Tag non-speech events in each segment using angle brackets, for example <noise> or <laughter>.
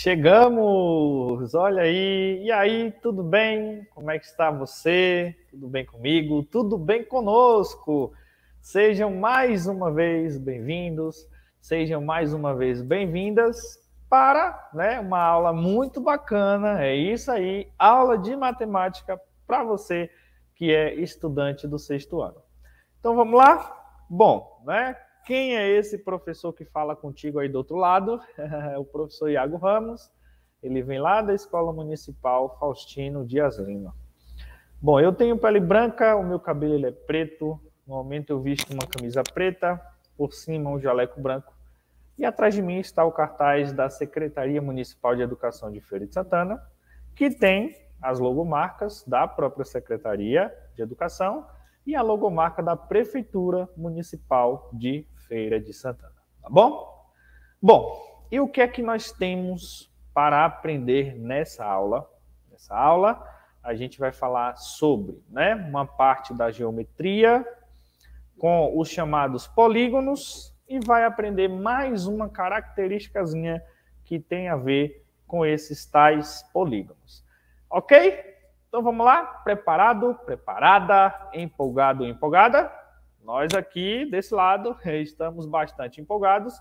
Chegamos! Olha aí! E aí, tudo bem? Como é que está você? Tudo bem comigo? Tudo bem conosco? Sejam mais uma vez bem-vindos, sejam mais uma vez bem-vindas para né, uma aula muito bacana. É isso aí, aula de matemática para você que é estudante do sexto ano. Então vamos lá? Bom, né? Quem é esse professor que fala contigo aí do outro lado? <laughs> É o professor Iago Ramos. Ele vem lá da Escola Municipal Faustino Dias Lima. Bom, eu tenho pele branca, o meu cabelo ele é preto. Normalmente eu visto uma camisa preta, por cima um jaleco branco. E atrás de mim está o cartaz da Secretaria Municipal de Educação de Feira de Santana, que tem as logomarcas da própria Secretaria de Educação e a logomarca da Prefeitura Municipal de Feira de Santana, tá bom? Bom, e o que é que nós temos para aprender nessa aula? Nessa aula, a gente vai falar sobre né, uma parte da geometria com os chamados polígonos e vai aprender mais uma característica que tem a ver com esses tais polígonos. Ok? Então vamos lá? Preparado? Preparada? Empolgado? Empolgada? Nós aqui desse lado <laughs> estamos bastante empolgados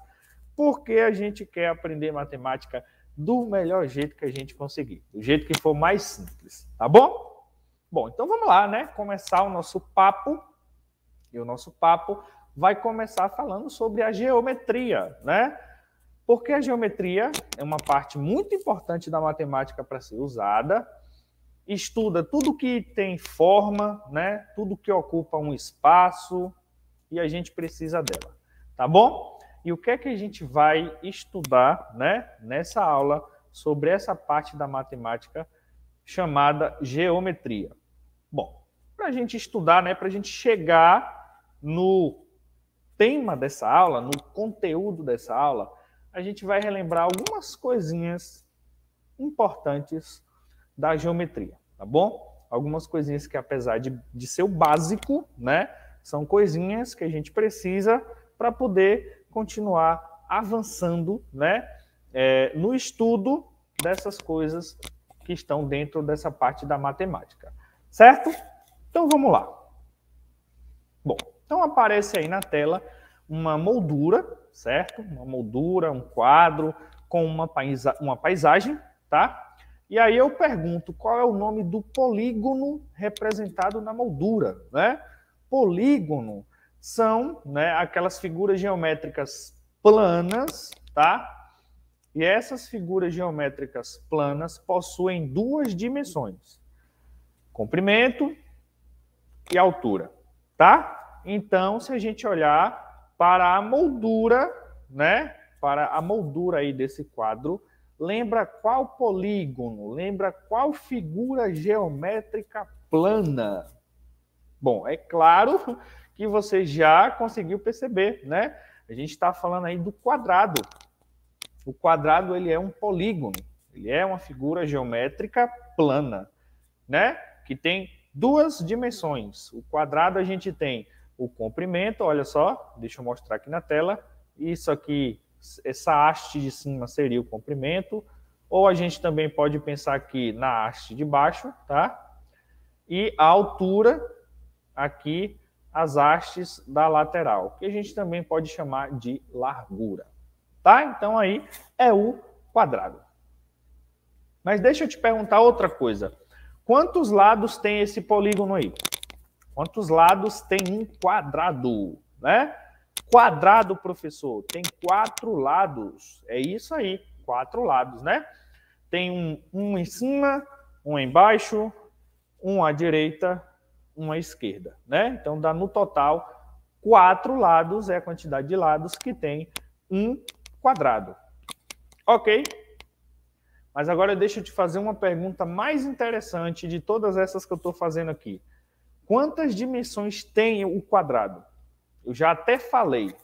porque a gente quer aprender matemática do melhor jeito que a gente conseguir, do jeito que for mais simples, tá bom? Bom, então vamos lá, né? Começar o nosso papo. E o nosso papo vai começar falando sobre a geometria, né? Porque a geometria é uma parte muito importante da matemática para ser usada. Estuda tudo que tem forma, né? Tudo que ocupa um espaço, e a gente precisa dela, tá bom? E o que é que a gente vai estudar, né, nessa aula sobre essa parte da matemática chamada geometria? Bom, para a gente estudar, né, para a gente chegar no tema dessa aula, no conteúdo dessa aula, a gente vai relembrar algumas coisinhas importantes da geometria, tá bom? Algumas coisinhas que, apesar de, de ser o básico, né, são coisinhas que a gente precisa para poder continuar avançando né, é, no estudo dessas coisas que estão dentro dessa parte da matemática. Certo? Então vamos lá. Bom, então aparece aí na tela uma moldura, certo? Uma moldura, um quadro com uma, paisa uma paisagem, tá? E aí eu pergunto qual é o nome do polígono representado na moldura, né? Polígono são né, aquelas figuras geométricas planas, tá? E essas figuras geométricas planas possuem duas dimensões: comprimento e altura, tá? Então, se a gente olhar para a moldura, né? Para a moldura aí desse quadro, lembra qual polígono, lembra qual figura geométrica plana, Bom, é claro <laughs> que você já conseguiu perceber, né? A gente está falando aí do quadrado. O quadrado ele é um polígono, ele é uma figura geométrica plana, né? Que tem duas dimensões. O quadrado a gente tem o comprimento, olha só, deixa eu mostrar aqui na tela. Isso aqui, essa haste de cima seria o comprimento, ou a gente também pode pensar aqui na haste de baixo, tá? E a altura aqui as hastes da lateral, que a gente também pode chamar de largura. Tá? Então aí é o quadrado. Mas deixa eu te perguntar outra coisa. Quantos lados tem esse polígono aí? Quantos lados tem um quadrado, né? Quadrado, professor, tem quatro lados. É isso aí, quatro lados, né? Tem um, um em cima, um embaixo, um à direita uma esquerda, né? Então dá no total quatro lados é a quantidade de lados que tem um quadrado. OK? Mas agora deixa eu te fazer uma pergunta mais interessante de todas essas que eu estou fazendo aqui. Quantas dimensões tem o quadrado? Eu já até falei.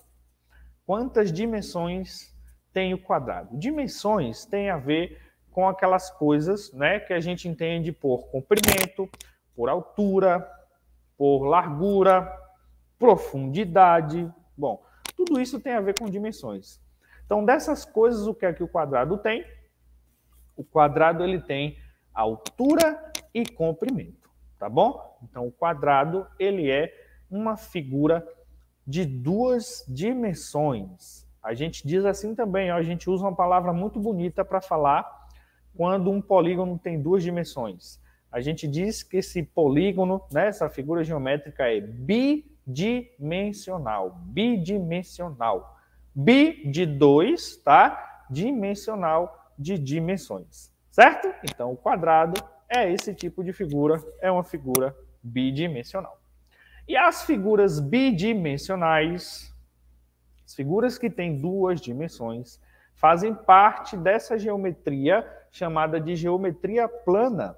Quantas dimensões tem o quadrado? Dimensões tem a ver com aquelas coisas né, que a gente entende por comprimento, por altura, por largura, profundidade. Bom, tudo isso tem a ver com dimensões. Então, dessas coisas, o que é que o quadrado tem? O quadrado ele tem altura e comprimento, tá bom? Então, o quadrado ele é uma figura de duas dimensões. A gente diz assim também, ó, a gente usa uma palavra muito bonita para falar quando um polígono tem duas dimensões a gente diz que esse polígono, né, essa figura geométrica é bidimensional, bidimensional. Bi de 2, tá? Dimensional de dimensões, certo? Então, o quadrado é esse tipo de figura, é uma figura bidimensional. E as figuras bidimensionais, as figuras que têm duas dimensões, fazem parte dessa geometria chamada de geometria plana.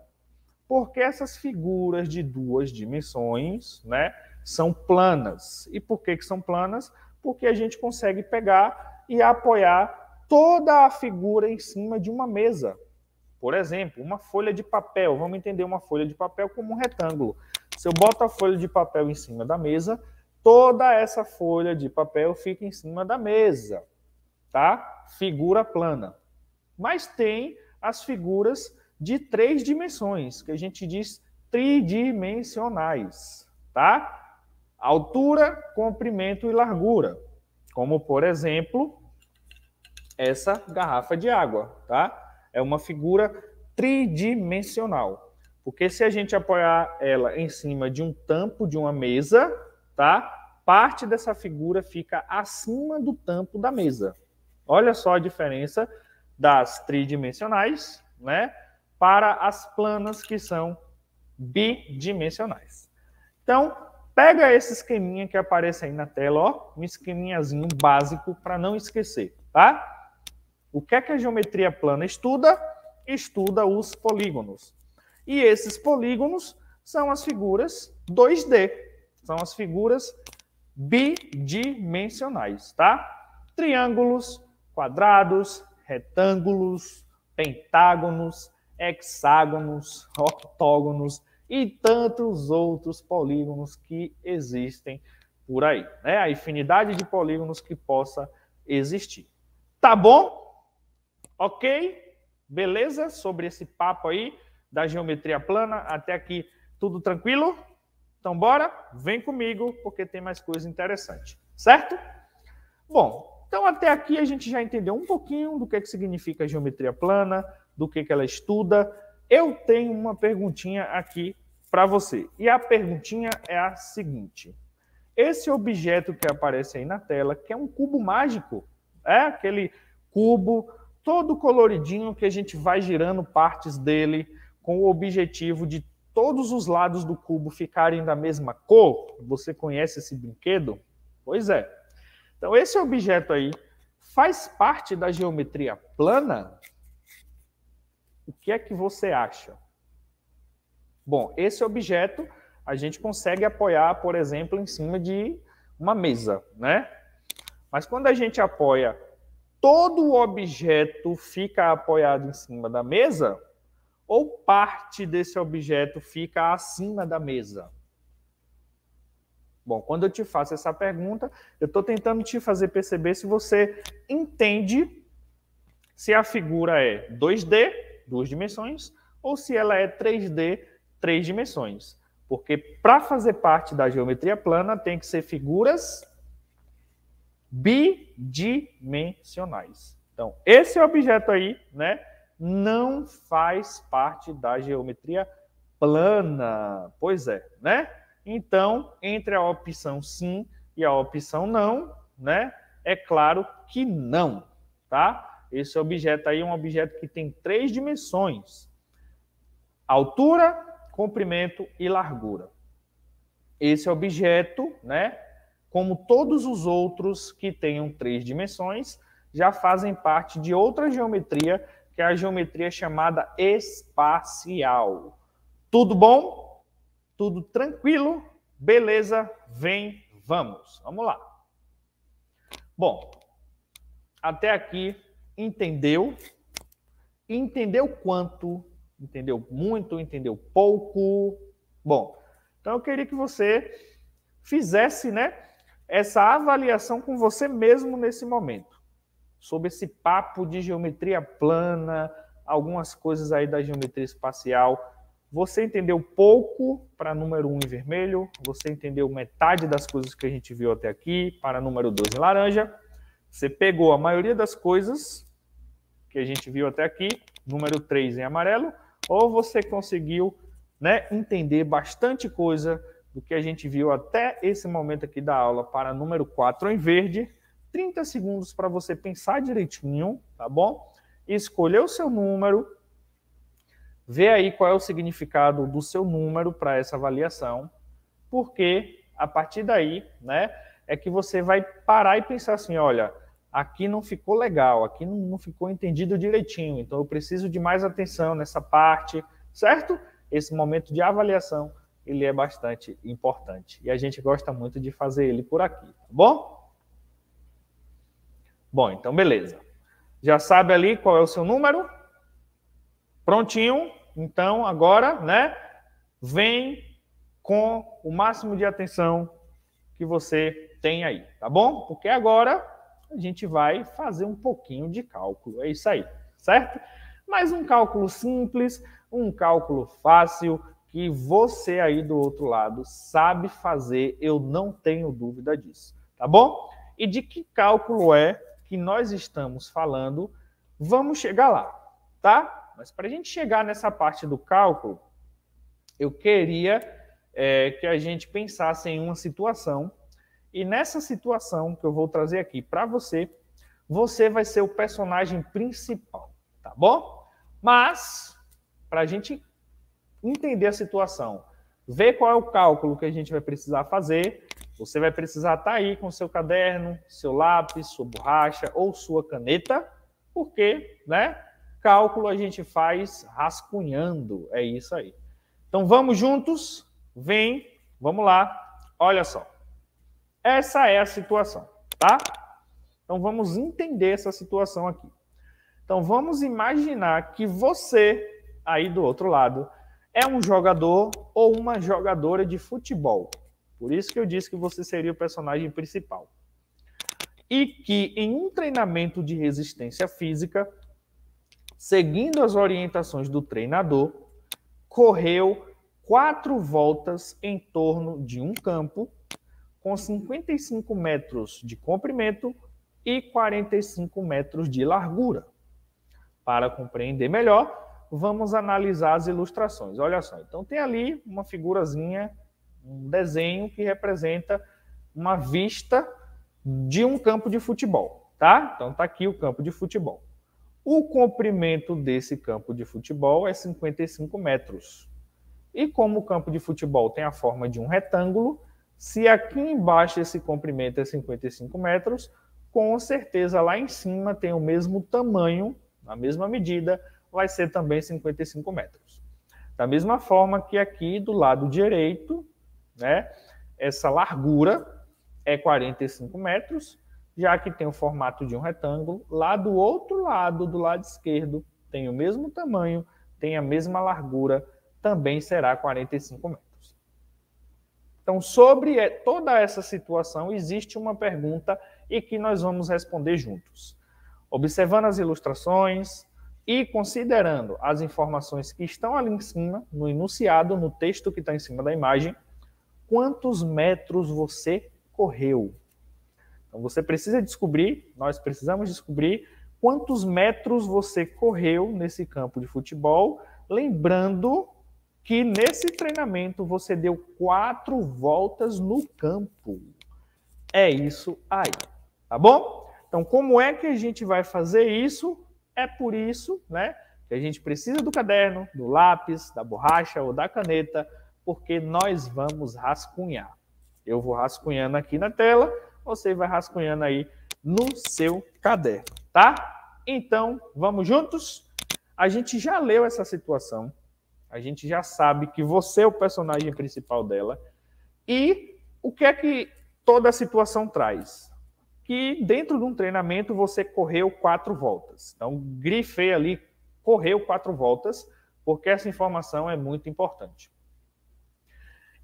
Porque essas figuras de duas dimensões né, são planas. E por que, que são planas? Porque a gente consegue pegar e apoiar toda a figura em cima de uma mesa. Por exemplo, uma folha de papel. Vamos entender uma folha de papel como um retângulo. Se eu boto a folha de papel em cima da mesa, toda essa folha de papel fica em cima da mesa, tá? Figura plana. Mas tem as figuras de três dimensões, que a gente diz tridimensionais, tá? Altura, comprimento e largura. Como, por exemplo, essa garrafa de água, tá? É uma figura tridimensional. Porque se a gente apoiar ela em cima de um tampo de uma mesa, tá? Parte dessa figura fica acima do tampo da mesa. Olha só a diferença das tridimensionais, né? para as planas que são bidimensionais. Então, pega esse esqueminha que aparece aí na tela, ó, um esqueminhazinho básico para não esquecer, tá? O que é que a geometria plana estuda? Estuda os polígonos. E esses polígonos são as figuras 2D, são as figuras bidimensionais, tá? Triângulos, quadrados, retângulos, pentágonos, hexágonos, octógonos e tantos outros polígonos que existem por aí, né? A infinidade de polígonos que possa existir. Tá bom? OK? Beleza? Sobre esse papo aí da geometria plana até aqui tudo tranquilo? Então bora, vem comigo porque tem mais coisa interessante, certo? Bom, então até aqui a gente já entendeu um pouquinho do que é que significa geometria plana, do que, que ela estuda. Eu tenho uma perguntinha aqui para você. E a perguntinha é a seguinte: esse objeto que aparece aí na tela, que é um cubo mágico, é aquele cubo todo coloridinho que a gente vai girando partes dele com o objetivo de todos os lados do cubo ficarem da mesma cor. Você conhece esse brinquedo? Pois é. Então esse objeto aí faz parte da geometria plana? O que é que você acha? Bom, esse objeto a gente consegue apoiar, por exemplo, em cima de uma mesa, né? Mas quando a gente apoia, todo o objeto fica apoiado em cima da mesa ou parte desse objeto fica acima da mesa? Bom, quando eu te faço essa pergunta, eu estou tentando te fazer perceber se você entende se a figura é 2D duas dimensões ou se ela é 3D, três dimensões. Porque para fazer parte da geometria plana tem que ser figuras bidimensionais. Então, esse objeto aí, né, não faz parte da geometria plana. Pois é, né? Então, entre a opção sim e a opção não, né? É claro que não, tá? Esse objeto aí é um objeto que tem três dimensões: altura, comprimento e largura. Esse objeto, né, como todos os outros que tenham três dimensões, já fazem parte de outra geometria, que é a geometria chamada espacial. Tudo bom? Tudo tranquilo? Beleza? Vem, vamos. Vamos lá. Bom, até aqui entendeu, entendeu quanto, entendeu muito, entendeu pouco. Bom, então eu queria que você fizesse, né, essa avaliação com você mesmo nesse momento, sobre esse papo de geometria plana, algumas coisas aí da geometria espacial. Você entendeu pouco para número 1 em vermelho, você entendeu metade das coisas que a gente viu até aqui para número 2 em laranja, você pegou a maioria das coisas que a gente viu até aqui, número 3 em amarelo, ou você conseguiu né, entender bastante coisa do que a gente viu até esse momento aqui da aula para número 4 em verde. 30 segundos para você pensar direitinho, tá bom? Escolher o seu número, ver aí qual é o significado do seu número para essa avaliação, porque a partir daí, né, é que você vai parar e pensar assim, olha, aqui não ficou legal, aqui não, não ficou entendido direitinho, então eu preciso de mais atenção nessa parte, certo? Esse momento de avaliação, ele é bastante importante. E a gente gosta muito de fazer ele por aqui, tá bom? Bom, então beleza. Já sabe ali qual é o seu número? Prontinho. Então agora, né? Vem com o máximo de atenção que você tem aí, tá bom? Porque agora a gente vai fazer um pouquinho de cálculo. É isso aí, certo? Mas um cálculo simples, um cálculo fácil, que você aí do outro lado sabe fazer, eu não tenho dúvida disso, tá bom? E de que cálculo é que nós estamos falando? Vamos chegar lá, tá? Mas para a gente chegar nessa parte do cálculo, eu queria é, que a gente pensasse em uma situação e nessa situação que eu vou trazer aqui para você, você vai ser o personagem principal, tá bom? Mas, para a gente entender a situação, ver qual é o cálculo que a gente vai precisar fazer, você vai precisar estar tá aí com seu caderno, seu lápis, sua borracha ou sua caneta, porque, né? Cálculo a gente faz rascunhando, é isso aí. Então vamos juntos? Vem, vamos lá. Olha só. Essa é a situação, tá? Então vamos entender essa situação aqui. Então vamos imaginar que você, aí do outro lado, é um jogador ou uma jogadora de futebol. Por isso que eu disse que você seria o personagem principal. E que em um treinamento de resistência física, seguindo as orientações do treinador, correu quatro voltas em torno de um campo com 55 metros de comprimento e 45 metros de largura. Para compreender melhor, vamos analisar as ilustrações. Olha só, então tem ali uma figurazinha, um desenho que representa uma vista de um campo de futebol, tá? Então tá aqui o campo de futebol. O comprimento desse campo de futebol é 55 metros. E como o campo de futebol tem a forma de um retângulo, se aqui embaixo esse comprimento é 55 metros, com certeza lá em cima tem o mesmo tamanho, na mesma medida, vai ser também 55 metros. Da mesma forma que aqui do lado direito, né, essa largura é 45 metros, já que tem o formato de um retângulo. Lá do outro lado, do lado esquerdo, tem o mesmo tamanho, tem a mesma largura, também será 45 metros. Então, sobre toda essa situação, existe uma pergunta e que nós vamos responder juntos. Observando as ilustrações e considerando as informações que estão ali em cima, no enunciado, no texto que está em cima da imagem, quantos metros você correu? Então, você precisa descobrir, nós precisamos descobrir quantos metros você correu nesse campo de futebol, lembrando que nesse treinamento você deu quatro voltas no campo. É isso aí, tá bom? Então, como é que a gente vai fazer isso? É por isso, né, que a gente precisa do caderno, do lápis, da borracha ou da caneta, porque nós vamos rascunhar. Eu vou rascunhando aqui na tela, você vai rascunhando aí no seu caderno, tá? Então, vamos juntos? A gente já leu essa situação, a gente já sabe que você é o personagem principal dela. E o que é que toda a situação traz? Que dentro de um treinamento você correu quatro voltas. Então, grifei ali, correu quatro voltas, porque essa informação é muito importante.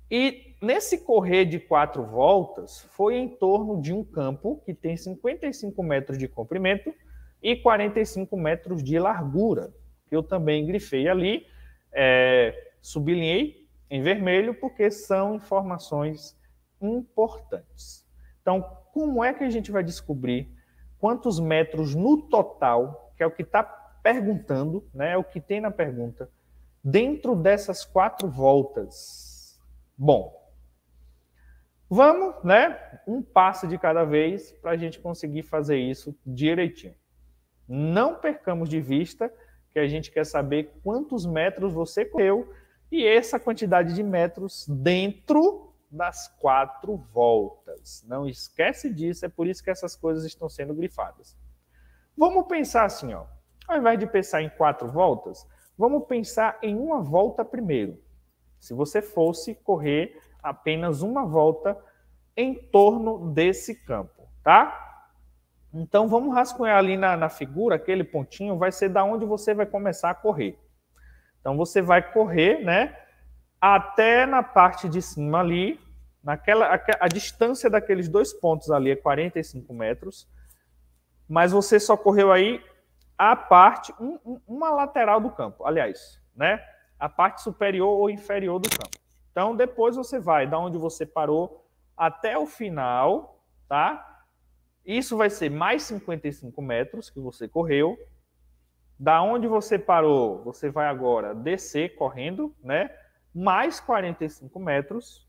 E nesse correr de quatro voltas, foi em torno de um campo que tem 55 metros de comprimento e 45 metros de largura. Eu também grifei ali é, sublinhei em vermelho porque são informações importantes. Então, como é que a gente vai descobrir quantos metros no total, que é o que está perguntando, né, é o que tem na pergunta, dentro dessas quatro voltas? Bom, vamos, né, um passo de cada vez para a gente conseguir fazer isso direitinho. Não percamos de vista que a gente quer saber quantos metros você correu e essa quantidade de metros dentro das quatro voltas. Não esquece disso, é por isso que essas coisas estão sendo grifadas. Vamos pensar assim, ó. Ao invés de pensar em quatro voltas, vamos pensar em uma volta primeiro. Se você fosse correr apenas uma volta em torno desse campo, tá? Então vamos rascunhar ali na, na figura, aquele pontinho vai ser da onde você vai começar a correr. Então você vai correr, né? Até na parte de cima ali, naquela a, a distância daqueles dois pontos ali é 45 metros, mas você só correu aí a parte um, um, uma lateral do campo, aliás, né? A parte superior ou inferior do campo. Então depois você vai da onde você parou até o final, tá? Isso vai ser mais 55 metros que você correu. Da onde você parou, você vai agora descer correndo, né? Mais 45 metros.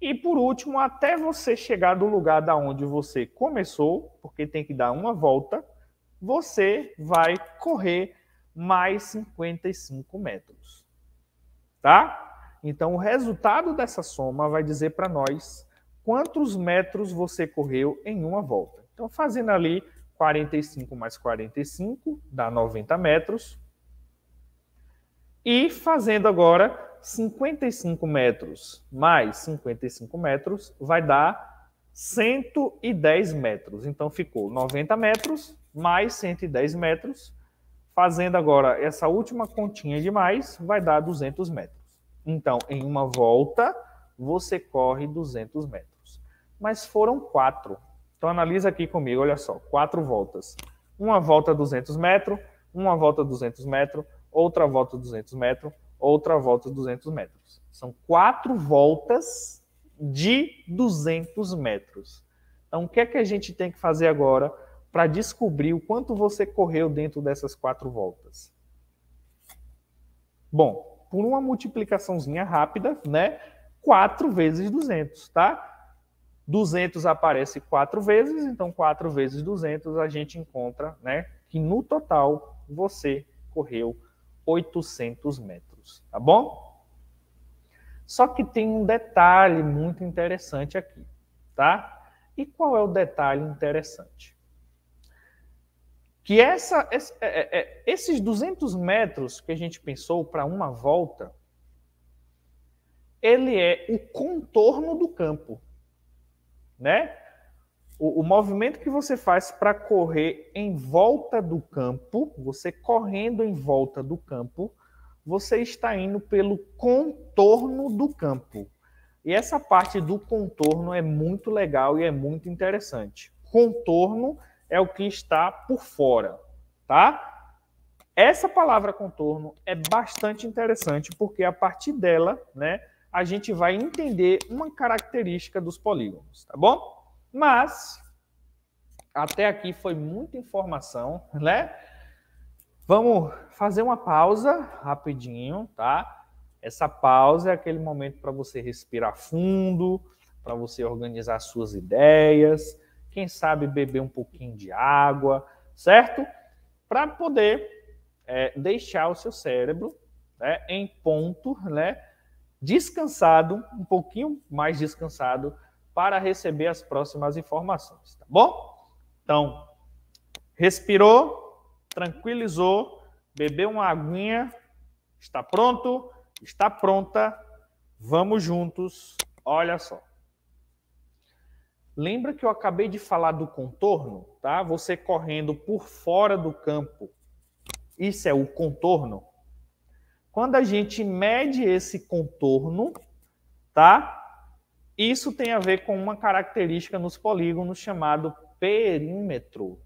E por último, até você chegar do lugar da onde você começou, porque tem que dar uma volta, você vai correr mais 55 metros. Tá? Então, o resultado dessa soma vai dizer para nós quantos metros você correu em uma volta. Então, fazendo ali 45 mais 45, dá 90 metros. E fazendo agora 55 metros mais 55 metros, vai dar 110 metros. Então, ficou 90 metros mais 110 metros. Fazendo agora essa última continha de mais, vai dar 200 metros. Então, em uma volta, você corre 200 metros mas foram quatro. Então analisa aqui comigo, olha só, quatro voltas. Uma volta 200 metros, uma volta 200 metros, outra volta 200 metros, outra volta 200 metros. São quatro voltas de 200 metros. Então o que é que a gente tem que fazer agora para descobrir o quanto você correu dentro dessas quatro voltas? Bom, por uma multiplicaçãozinha rápida, né? 4 vezes 200, tá? 200 aparece quatro vezes, então quatro vezes 200 a gente encontra né, que no total você correu 800 metros, tá bom? Só que tem um detalhe muito interessante aqui, tá? E qual é o detalhe interessante? Que essa, é, é, é, esses 200 metros que a gente pensou para uma volta, ele é o contorno do campo né? O, o movimento que você faz para correr em volta do campo, você correndo em volta do campo, você está indo pelo contorno do campo. E essa parte do contorno é muito legal e é muito interessante. Contorno é o que está por fora, tá? Essa palavra contorno é bastante interessante porque a partir dela, né, a gente vai entender uma característica dos polígonos, tá bom? Mas, até aqui foi muita informação, né? Vamos fazer uma pausa rapidinho, tá? Essa pausa é aquele momento para você respirar fundo, para você organizar suas ideias, quem sabe beber um pouquinho de água, certo? Para poder é, deixar o seu cérebro né, em ponto, né? descansado, um pouquinho mais descansado, para receber as próximas informações, tá bom? Então, respirou, tranquilizou, bebeu uma aguinha, está pronto, está pronta, vamos juntos, olha só. Lembra que eu acabei de falar do contorno, tá? Você correndo por fora do campo, isso é o contorno. Quando a gente mede esse contorno, tá? Isso tem a ver com uma característica nos polígonos chamado perímetro.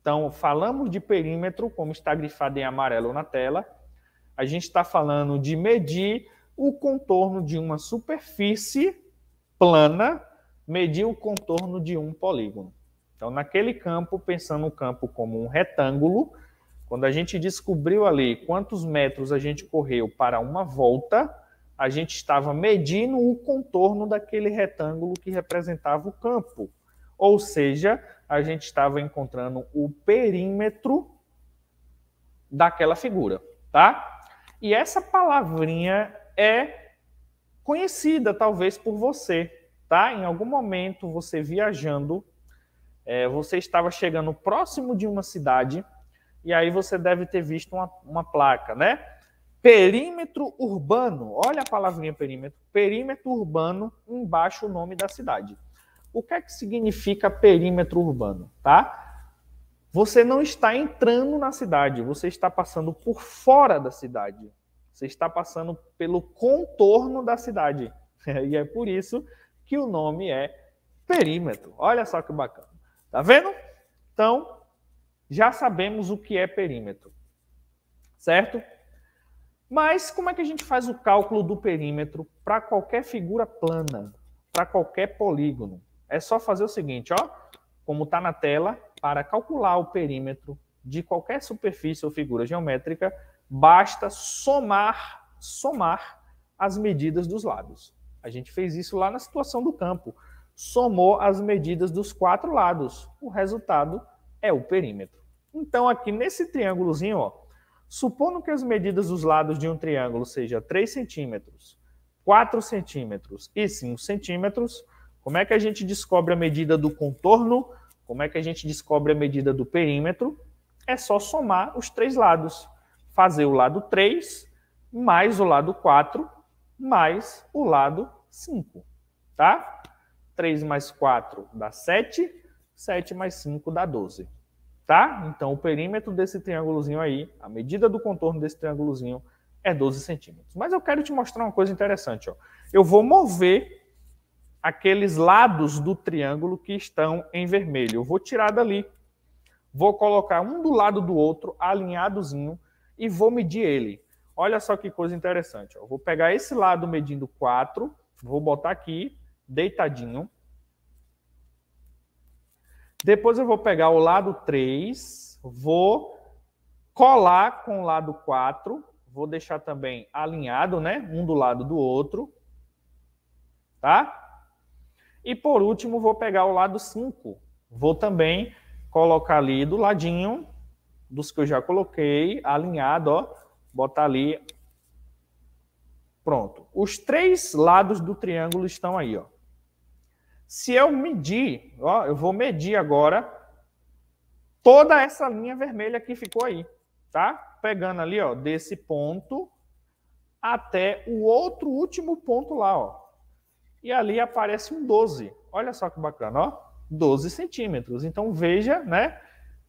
Então, falamos de perímetro, como está grifado em amarelo na tela, a gente está falando de medir o contorno de uma superfície plana, medir o contorno de um polígono. Então, naquele campo, pensando o campo como um retângulo, quando a gente descobriu ali quantos metros a gente correu para uma volta, a gente estava medindo o contorno daquele retângulo que representava o campo. Ou seja, a gente estava encontrando o perímetro daquela figura, tá? E essa palavrinha é conhecida talvez por você, tá? Em algum momento você viajando, é, você estava chegando próximo de uma cidade e aí você deve ter visto uma, uma placa, né? Perímetro urbano, olha a palavrinha perímetro. Perímetro urbano, embaixo o nome da cidade. O que é que significa perímetro urbano, tá? Você não está entrando na cidade, você está passando por fora da cidade. Você está passando pelo contorno da cidade. <laughs> E é por isso que o nome é perímetro. Olha só que bacana. Tá vendo? Então, já sabemos o que é perímetro, certo? Mas como é que a gente faz o cálculo do perímetro para qualquer figura plana, para qualquer polígono? É só fazer o seguinte, ó, como está na tela, para calcular o perímetro de qualquer superfície ou figura geométrica, basta somar, somar as medidas dos lados. A gente fez isso lá na situação do campo. Somou as medidas dos quatro lados. O resultado é o perímetro. Então, aqui nesse triângulozinho, ó, supondo que as medidas dos lados de um triângulo sejam 3 centímetros, 4 centímetros e 5 centímetros, como é que a gente descobre a medida do contorno? Como é que a gente descobre a medida do perímetro? É só somar os três lados. Fazer o lado 3 mais o lado 4 mais o lado 5, tá? 3 mais 4 dá 7, 7 mais 5 dá 12 tá? Então, o perímetro desse triângulozinho aí, a medida do contorno desse triângulozinho é 12 centímetros. Mas eu quero te mostrar uma coisa interessante, ó. Eu vou mover aqueles lados do triângulo que estão em vermelho. Eu vou tirar dali, vou colocar um do lado do outro, alinhadozinho, e vou medir ele. Olha só que coisa interessante, ó. vou pegar esse lado medindo 4, vou botar aqui, deitadinho, depois eu vou pegar o lado 3, vou colar com o lado 4, vou deixar também alinhado, né? Um do lado do outro, tá? E por último, vou pegar o lado 5. Vou também colocar ali do ladinho dos que eu já coloquei, alinhado, ó. Botar ali. Pronto. Os três lados do triângulo estão aí, ó. Se eu medir, ó, eu vou medir agora toda essa linha vermelha que ficou aí, tá? Pegando ali, ó, desse ponto até o outro último ponto lá, ó. E ali aparece um 12. Olha só que bacana, ó. 12 centímetros. Então veja, né,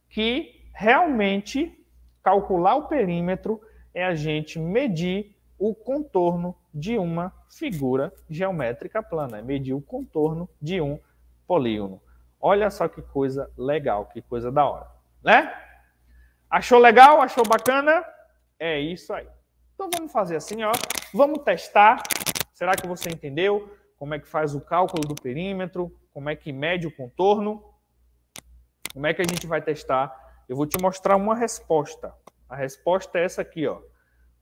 que realmente calcular o perímetro é a gente medir o contorno de uma figura geométrica plana, é medir o contorno de um polígono. Olha só que coisa legal, que coisa da hora, né? Achou legal? Achou bacana? É isso aí. Então vamos fazer assim, ó. Vamos testar. Será que você entendeu como é que faz o cálculo do perímetro? Como é que mede o contorno? Como é que a gente vai testar? Eu vou te mostrar uma resposta. A resposta é essa aqui, ó.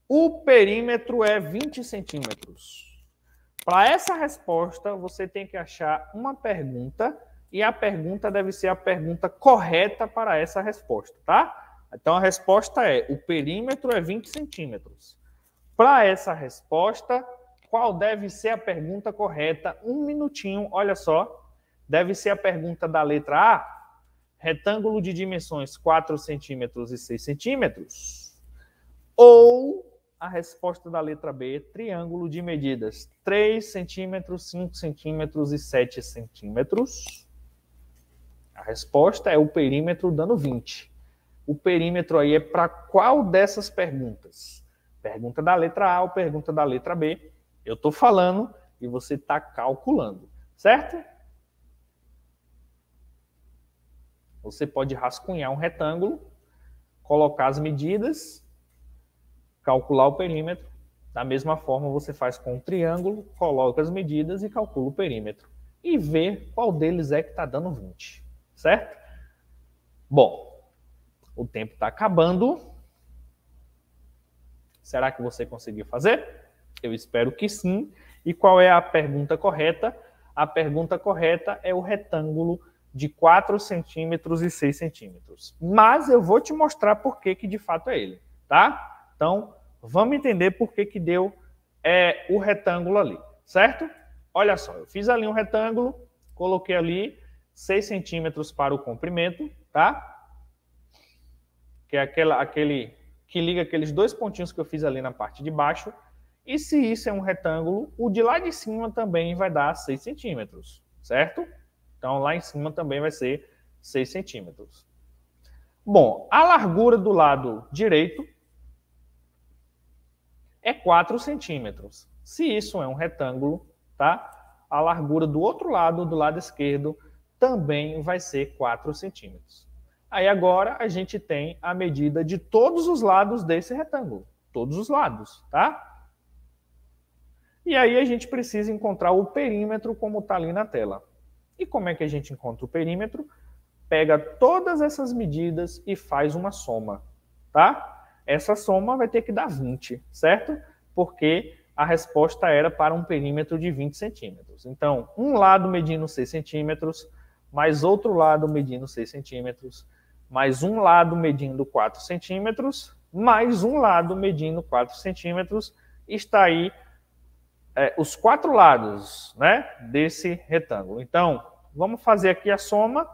O perímetro é 20 centímetros. Para essa resposta, você tem que achar uma pergunta e a pergunta deve ser a pergunta correta para essa resposta, tá? Então a resposta é: o perímetro é 20 centímetros. Para essa resposta, qual deve ser a pergunta correta? Um minutinho, olha só. Deve ser a pergunta da letra A, retângulo de dimensões 4 centímetros e 6 centímetros, ou a resposta da letra B é triângulo de medidas 3 centímetros, 5 centímetros e 7 centímetros. A resposta é o perímetro dando 20. O perímetro aí é para qual dessas perguntas? Pergunta da letra A ou pergunta da letra B. Eu estou falando e você está calculando, certo? Você pode rascunhar um retângulo, colocar as medidas calcular o perímetro. Da mesma forma, você faz com o triângulo, coloca as medidas e calcula o perímetro. E vê qual deles é que está dando 20, certo? Bom, o tempo está acabando. Será que você conseguiu fazer? Eu espero que sim. E qual é a pergunta correta? A pergunta correta é o retângulo de 4 centímetros e 6 centímetros. Mas eu vou te mostrar por que, que de fato é ele, tá? Então, vamos entender por que, que deu é, o retângulo ali, certo? Olha só, eu fiz ali um retângulo, coloquei ali 6 centímetros para o comprimento, tá? Que é aquela, aquele que liga aqueles dois pontinhos que eu fiz ali na parte de baixo. E se isso é um retângulo, o de lá de cima também vai dar 6 centímetros, certo? Então, lá em cima também vai ser 6 centímetros. Bom, a largura do lado direito é 4 centímetros. Se isso é um retângulo, tá? A largura do outro lado, do lado esquerdo, também vai ser 4 centímetros. Aí agora a gente tem a medida de todos os lados desse retângulo. Todos os lados, tá? E aí a gente precisa encontrar o perímetro como está ali na tela. E como é que a gente encontra o perímetro? Pega todas essas medidas e faz uma soma, tá? essa soma vai ter que dar 20, certo? Porque a resposta era para um perímetro de 20 centímetros. Então, um lado medindo 6 centímetros, mais outro lado medindo 6 centímetros, mais um lado medindo 4 centímetros, mais um lado medindo 4 centímetros, está aí é, os quatro lados né, desse retângulo. Então, vamos fazer aqui a soma.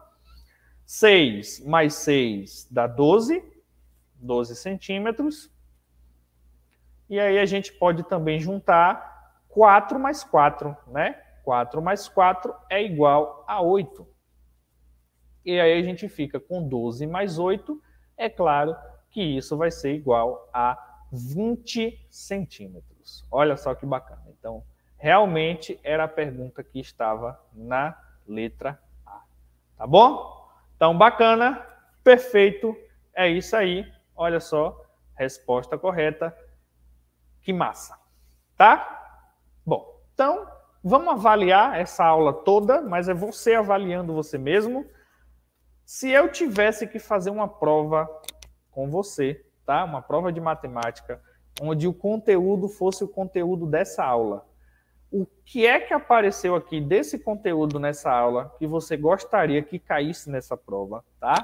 6 mais 6 dá 12, 12 centímetros. E aí a gente pode também juntar 4 mais 4, né? 4 mais 4 é igual a 8. E aí a gente fica com 12 mais 8, é claro que isso vai ser igual a 20 centímetros. Olha só que bacana. Então, realmente era a pergunta que estava na letra A. Tá bom? Então, bacana, perfeito, é isso aí. Olha só, resposta correta. Que massa. Tá? Bom, então vamos avaliar essa aula toda, mas é você avaliando você mesmo. Se eu tivesse que fazer uma prova com você, tá? Uma prova de matemática, onde o conteúdo fosse o conteúdo dessa aula. O que é que apareceu aqui desse conteúdo nessa aula que você gostaria que caísse nessa prova, tá?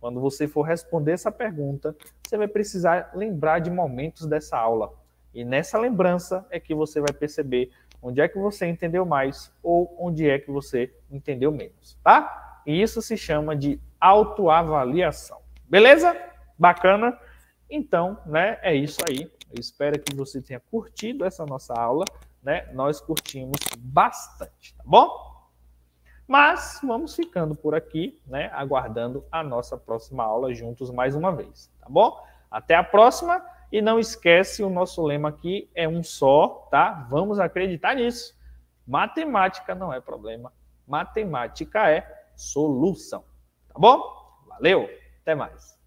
Quando você for responder essa pergunta, você vai precisar lembrar de momentos dessa aula. E nessa lembrança é que você vai perceber onde é que você entendeu mais ou onde é que você entendeu menos, tá? E isso se chama de autoavaliação. Beleza? Bacana? Então, né, é isso aí. Eu espero que você tenha curtido essa nossa aula, né? Nós curtimos bastante, tá bom? Mas vamos ficando por aqui, né? Aguardando a nossa próxima aula juntos mais uma vez, tá bom? Até a próxima e não esquece o nosso lema aqui é um só, tá? Vamos acreditar nisso. Matemática não é problema, matemática é solução, tá bom? Valeu, até mais.